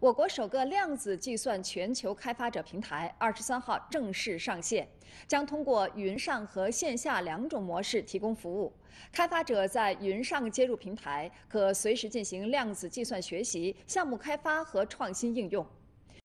我国首个量子计算全球开发者平台二十三号正式上线，将通过云上和线下两种模式提供服务。开发者在云上接入平台，可随时进行量子计算学习、项目开发和创新应用。